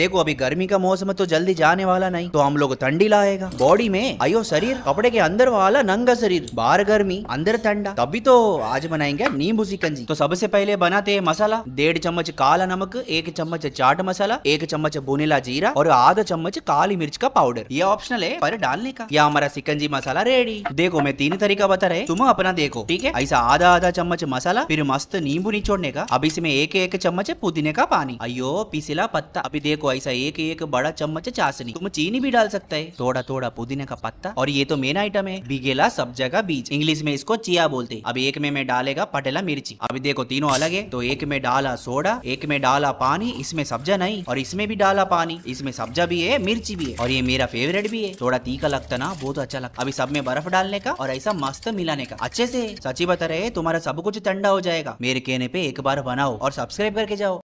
देखो अभी गर्मी का मौसम है तो जल्दी जाने वाला नहीं तो हम लोग ठंडी लाएगा बॉडी में आयो शरीर कपड़े के अंदर वाला नंगा शरीर बाहर गर्मी अंदर ठंडा तभी तो आज बनाएंगे नींबू सिकंजी तो सबसे पहले बनाते हैं मसाला डेढ़ चम्मच काला नमक एक चम्मच चाट मसाला एक चम्मच बुनेला जीरा और आधा चम्मच काली मिर्च का पाउडर ये ऑप्शनल है पर डालने का यह हमारा सिकंजी मसाला रेडी देखो मैं तीन तरीका बता रहे तुम अपना देखो ठीक है ऐसा आधा आधा चम्मच मसाला फिर मस्त नींबू निचोड़ने का अब इसमें एक एक चम्मच पुदीने का पानी अयो पिसला पत्ता अभी देखो को ऐसा एक एक बड़ा चम्मच चाशनी तुम चीनी भी डाल सकता है थोड़ा थोड़ा पुदीने का पत्ता और ये तो मेन आइटम है बिगेला सब जगह बीज इंग्लिश में इसको चिया बोलते अब एक में मैं डालेगा पटेला मिर्ची अभी देखो तीनों अलग है तो एक में डाला सोडा एक में डाला पानी इसमें सब्जा नहीं और इसमें भी डाला पानी इसमें सब्जा भी है मिर्ची भी है और ये मेरा फेवरेट भी है थोड़ा तीखा लगता ना बहुत अच्छा लगता अभी सब में बर्फ डालने का और ऐसा मस्त मिलाने का अच्छे से सची बता रहे तुम्हारा सब कुछ ठंडा हो जाएगा मेरे कहने पे एक बार बनाओ और सब्सक्राइब करके जाओ